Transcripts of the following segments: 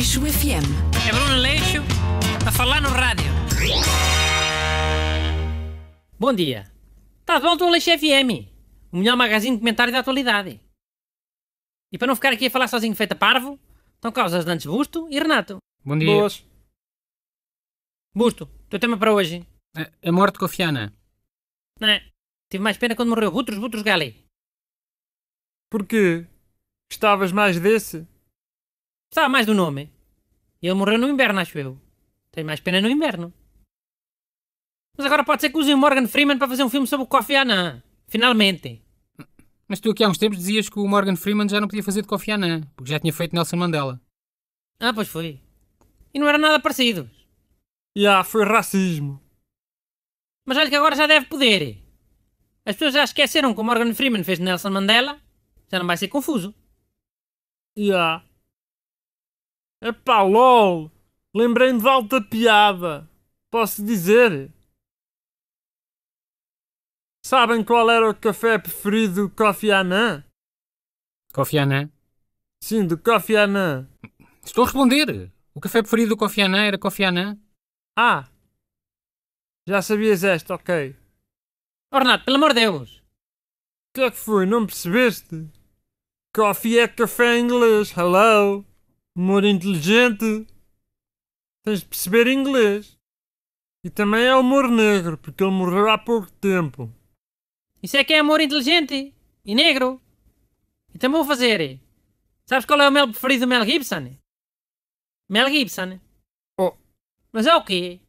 Leixo FM. É Bruno Leixo a falar no rádio. Bom dia. Está de volta o Leixo FM, o melhor magazine de comentário da atualidade. E para não ficar aqui a falar sozinho feita parvo, estão causas de Nantes Busto e Renato. Bom dia. Boas. Busto, teu tema para hoje. É, é a, a morte cofiana. Não é? Tive mais pena quando morreu Butros Butros Gali. Porquê? Gostavas mais desse? Sabe mais do nome. E ele morreu no inverno, acho eu. Tenho mais pena no inverno. Mas agora pode ser que usem o Morgan Freeman para fazer um filme sobre o Kofi Annan. Finalmente. Mas tu aqui há uns tempos dizias que o Morgan Freeman já não podia fazer de Kofi Annan, porque já tinha feito Nelson Mandela. Ah, pois foi. E não era nada parecido. Ya, yeah, foi racismo. Mas olha que agora já deve poder. As pessoas já esqueceram que o Morgan Freeman fez de Nelson Mandela. Já não vai ser confuso. Ya. Yeah. Epá, lol! Lembrei-me de alta piada. Posso dizer? Sabem qual era o café preferido do Kofi Annan? Kofi Annan? Sim, do Kofi Annan. Estou a responder. O café preferido do Kofi Annan era Kofi Annan. Ah! Já sabias esta, ok. Ornato, pelo amor de Deus! O que é que foi? Não percebeste? Coffee é café em inglês. Hello! humor inteligente. Tens de perceber inglês. E também é humor negro, porque ele morreu há pouco tempo. Isso é que é amor inteligente e negro. Então vou fazer. Sabes qual é o meu preferido Mel Gibson? Mel Gibson. Oh. Mas é o quê?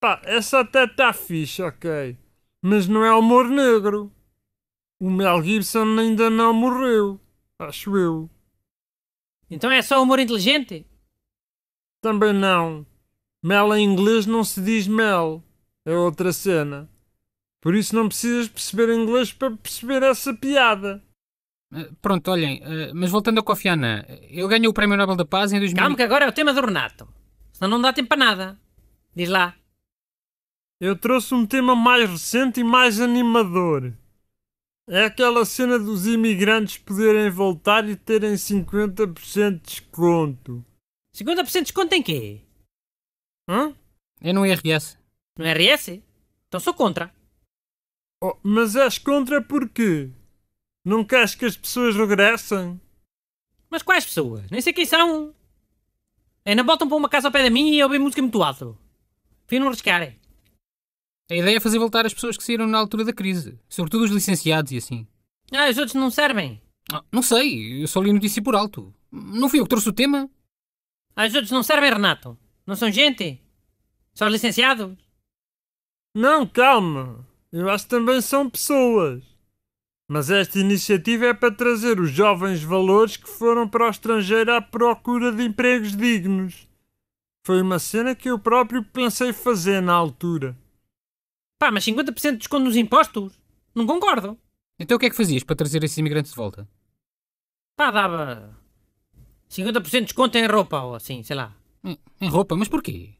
Pá, essa até tá fixe, ok. Mas não é humor negro. O Mel Gibson ainda não morreu. Acho eu. Então é só humor inteligente? Também não. Mel em inglês não se diz mel. É outra cena. Por isso não precisas perceber inglês para perceber essa piada. Eh, pronto, olhem, eh, mas voltando a Kofi Annan, eh, ele ganhou o Prémio Nobel da Paz em 2000. Calma, que agora é o tema do Renato. Senão não dá tempo para nada. Diz lá. Eu trouxe um tema mais recente e mais animador. É aquela cena dos imigrantes poderem voltar e terem 50% de desconto. 50% de desconto em quê? Hã? É no IRS. No IRS? Então sou contra. Oh, mas és contra porquê? Não queres que as pessoas regressem? Mas quais pessoas? Nem sei quem são. Ainda botam para uma casa ao pé da minha e ouvem música muito alto. Fui não riscarem. A ideia é fazer voltar as pessoas que saíram na altura da crise, sobretudo os licenciados e assim. Ah, os outros não servem? Ah, não sei, eu só li notícia por alto. Não fui eu que trouxe o tema? Ah, os outros não servem, Renato? Não são gente? São licenciados? Não, calma. Eu acho que também são pessoas. Mas esta iniciativa é para trazer os jovens valores que foram para o estrangeiro à procura de empregos dignos. Foi uma cena que eu próprio pensei fazer na altura. Pá, mas 50% de desconto nos impostos? Não concordo. Então o que é que fazias para trazer esses imigrantes de volta? Pá, dava 50% de desconto em roupa ou assim, sei lá. Em, em roupa? Mas porquê?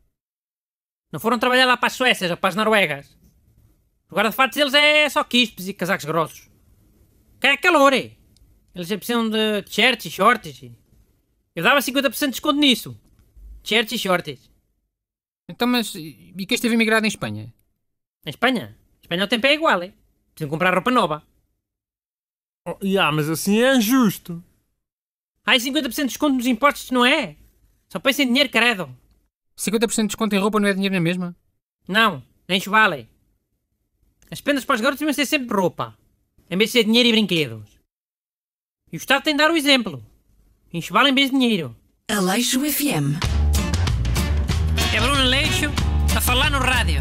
Não foram trabalhar lá para as Suécias ou para as Noruegas. O guarda-fatos deles é só quispes e casacos grossos. Quer é calor, é? Eles é precisam de t-shirts e shorts. Eu dava 50% de desconto nisso. T-shirts e shorts. Então, mas... E quem esteve imigrado em Espanha? Em Espanha. Em Espanha o tempo é igual, é? Precisam comprar roupa nova. Oh, yeah, mas assim é injusto. Ai, 50% de desconto nos impostos, não é? Só pensa em dinheiro, credo. 50% de desconto em roupa não é dinheiro na mesma? Não, nem vale. As prendas para os garotos devem ser sempre roupa, em vez de ser dinheiro e brinquedos. E o Estado tem de dar o exemplo. Enxoval em vez de dinheiro. Aleixo FM. É Bruno Aleixo a falar no rádio.